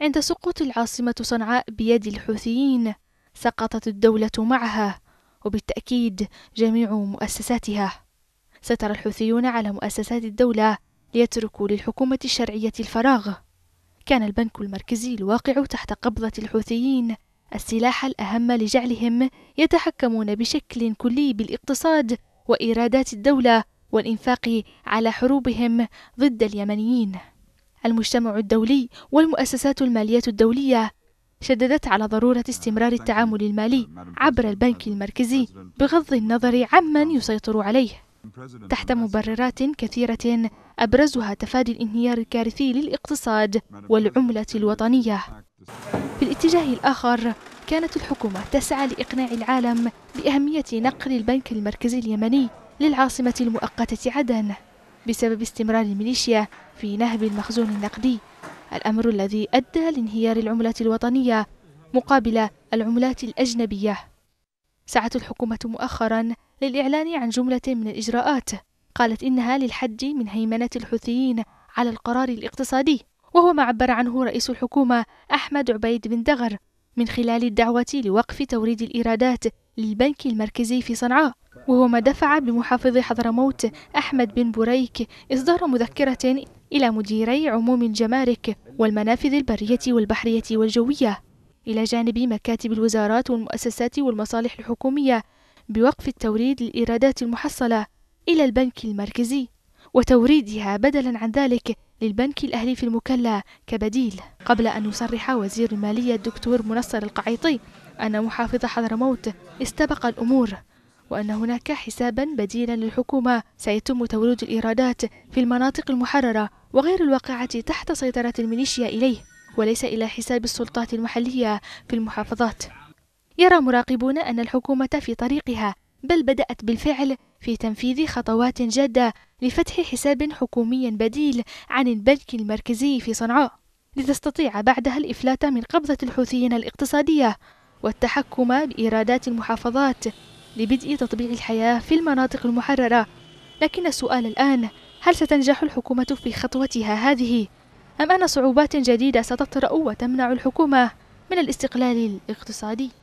عند سقوط العاصمة صنعاء بيد الحوثيين سقطت الدولة معها وبالتأكيد جميع مؤسساتها سترى الحوثيون على مؤسسات الدولة ليتركوا للحكومة الشرعية الفراغ كان البنك المركزي الواقع تحت قبضة الحوثيين السلاح الأهم لجعلهم يتحكمون بشكل كلي بالاقتصاد وإيرادات الدولة والإنفاق على حروبهم ضد اليمنيين المجتمع الدولي والمؤسسات المالية الدولية شددت على ضرورة استمرار التعامل المالي عبر البنك المركزي بغض النظر عمن يسيطر عليه تحت مبررات كثيرة أبرزها تفادي الانهيار الكارثي للاقتصاد والعملة الوطنية في الاتجاه الآخر كانت الحكومة تسعى لإقناع العالم بأهمية نقل البنك المركزي اليمني للعاصمة المؤقتة عدن بسبب استمرار الميليشيا في نهب المخزون النقدي الأمر الذي أدى لانهيار العملة الوطنية مقابل العملات الأجنبية سعت الحكومة مؤخرا للإعلان عن جملة من الإجراءات قالت إنها للحد من هيمنة الحوثيين على القرار الاقتصادي وهو ما عبر عنه رئيس الحكومة أحمد عبيد بن دغر من خلال الدعوة لوقف توريد الإيرادات للبنك المركزي في صنعاء وهو ما دفع بمحافظ حضرموت أحمد بن بريك إصدار مذكرة إلى مديري عموم الجمارك والمنافذ البرية والبحرية والجوية إلى جانب مكاتب الوزارات والمؤسسات والمصالح الحكومية بوقف التوريد للإيرادات المحصلة إلى البنك المركزي وتوريدها بدلا عن ذلك للبنك الأهلي في المكلا كبديل قبل أن يصرح وزير المالية الدكتور منصر القعيطي أن محافظ حضرموت استبق الأمور وأن هناك حسابا بديلا للحكومة سيتم توليد الإيرادات في المناطق المحررة وغير الواقعة تحت سيطرة الميليشيا إليه وليس إلى حساب السلطات المحلية في المحافظات يرى مراقبون أن الحكومة في طريقها بل بدأت بالفعل في تنفيذ خطوات جادة لفتح حساب حكومي بديل عن البنك المركزي في صنعاء لتستطيع بعدها الإفلات من قبضة الحوثيين الاقتصادية والتحكم بإيرادات المحافظات لبدء تطبيع الحياة في المناطق المحررة لكن السؤال الآن هل ستنجح الحكومة في خطوتها هذه؟ أم أن صعوبات جديدة ستطرأ وتمنع الحكومة من الاستقلال الاقتصادي؟